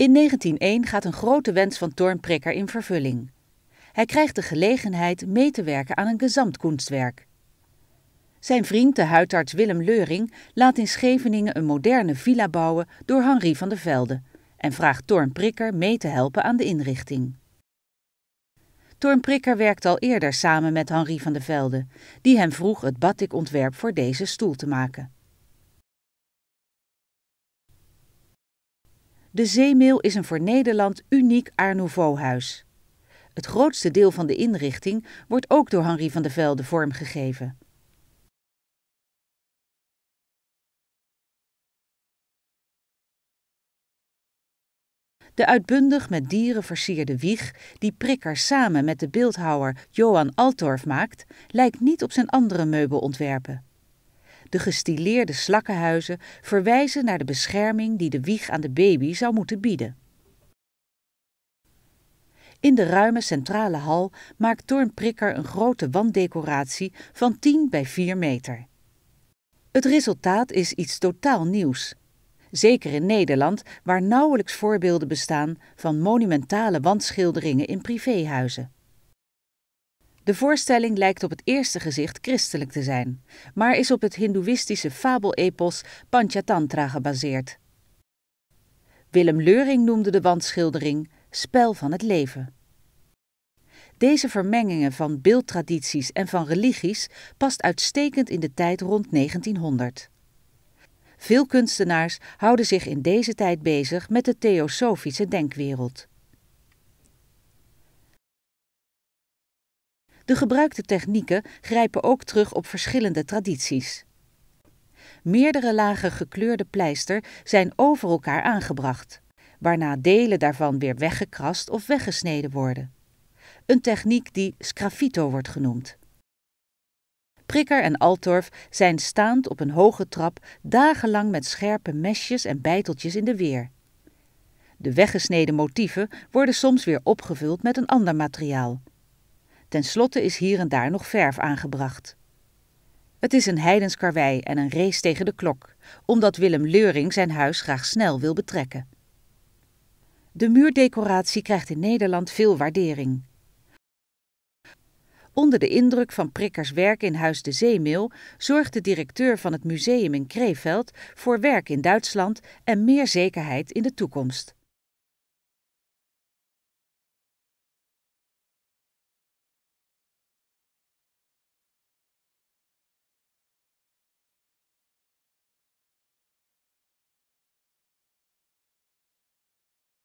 In 1901 gaat een grote wens van Prikker in vervulling. Hij krijgt de gelegenheid mee te werken aan een gezamtkunstwerk. Zijn vriend, de huidarts Willem Leuring, laat in Scheveningen een moderne villa bouwen door Henri van der Velde en vraagt Prikker mee te helpen aan de inrichting. Prikker werkt al eerder samen met Henri van der Velde, die hem vroeg het batikontwerp voor deze stoel te maken. De Zeemeel is een voor Nederland uniek Art Nouveau-huis. Het grootste deel van de inrichting wordt ook door Henri van der Velde vormgegeven. De uitbundig met dieren versierde wieg, die Prikker samen met de beeldhouwer Johan Altorf maakt, lijkt niet op zijn andere meubelontwerpen. De gestileerde slakkenhuizen verwijzen naar de bescherming die de wieg aan de baby zou moeten bieden. In de ruime centrale hal maakt Toornprikker een grote wanddecoratie van 10 bij 4 meter. Het resultaat is iets totaal nieuws. Zeker in Nederland, waar nauwelijks voorbeelden bestaan van monumentale wandschilderingen in privéhuizen. De voorstelling lijkt op het eerste gezicht christelijk te zijn, maar is op het hindoeïstische fabelepos Panchatantra gebaseerd. Willem Leuring noemde de wandschildering spel van het leven. Deze vermengingen van beeldtradities en van religies past uitstekend in de tijd rond 1900. Veel kunstenaars houden zich in deze tijd bezig met de theosofische denkwereld. De gebruikte technieken grijpen ook terug op verschillende tradities. Meerdere lagen gekleurde pleister zijn over elkaar aangebracht, waarna delen daarvan weer weggekrast of weggesneden worden. Een techniek die scraffito wordt genoemd. Prikker en Altorf zijn staand op een hoge trap dagenlang met scherpe mesjes en bijteltjes in de weer. De weggesneden motieven worden soms weer opgevuld met een ander materiaal, Ten slotte is hier en daar nog verf aangebracht. Het is een heidens karwei en een race tegen de klok, omdat Willem Leuring zijn huis graag snel wil betrekken. De muurdecoratie krijgt in Nederland veel waardering. Onder de indruk van Prikkers werk in Huis de Zeemeel zorgt de directeur van het museum in Kreeveld voor werk in Duitsland en meer zekerheid in de toekomst.